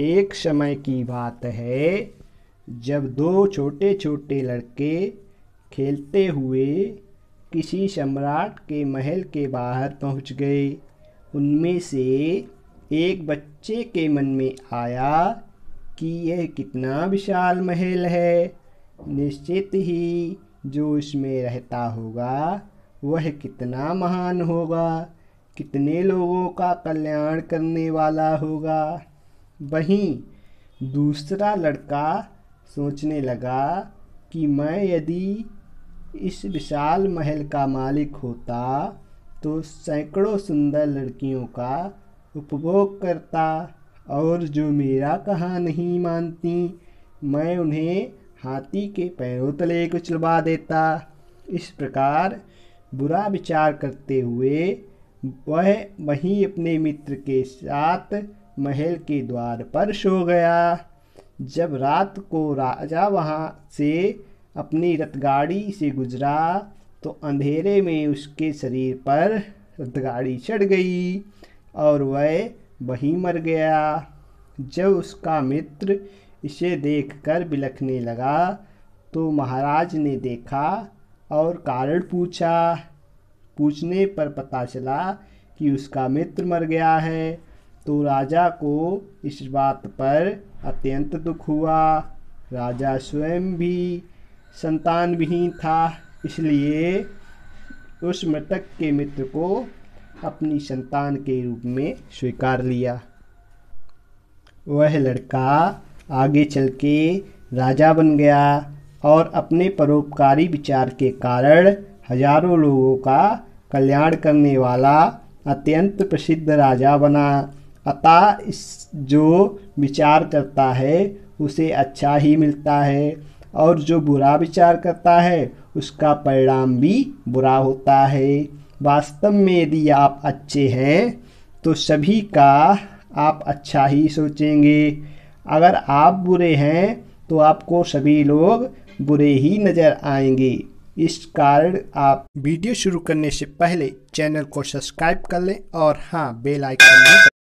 एक समय की बात है जब दो छोटे छोटे लड़के खेलते हुए किसी सम्राट के महल के बाहर पहुंच गए उनमें से एक बच्चे के मन में आया कि यह कितना विशाल महल है निश्चित ही जो इसमें रहता होगा वह कितना महान होगा कितने लोगों का कल्याण करने वाला होगा वहीं दूसरा लड़का सोचने लगा कि मैं यदि इस विशाल महल का मालिक होता तो सैकड़ों सुंदर लड़कियों का उपभोग करता और जो मेरा कहा नहीं मानती मैं उन्हें हाथी के पैरों तले कुचलवा देता इस प्रकार बुरा विचार करते हुए वह वहीं अपने मित्र के साथ महल के द्वार पर सो गया जब रात को राजा वहाँ से अपनी रथगाड़ी से गुजरा तो अंधेरे में उसके शरीर पर रथगाड़ी चढ़ गई और वह वहीं मर गया जब उसका मित्र इसे देखकर बिलखने लगा तो महाराज ने देखा और कारण पूछा पूछने पर पता चला कि उसका मित्र मर गया है तो राजा को इस बात पर अत्यंत दुख हुआ राजा स्वयं भी संतान विहीन था इसलिए उस मृतक के मित्र को अपनी संतान के रूप में स्वीकार लिया वह लड़का आगे चल के राजा बन गया और अपने परोपकारी विचार के कारण हजारों लोगों का कल्याण करने वाला अत्यंत प्रसिद्ध राजा बना अतः इस जो विचार करता है उसे अच्छा ही मिलता है और जो बुरा विचार करता है उसका परिणाम भी बुरा होता है वास्तव में यदि आप अच्छे हैं तो सभी का आप अच्छा ही सोचेंगे अगर आप बुरे हैं तो आपको सभी लोग बुरे ही नज़र आएंगे इस कारण आप वीडियो शुरू करने से पहले चैनल को सब्सक्राइब कर लें और हाँ बेल आइकन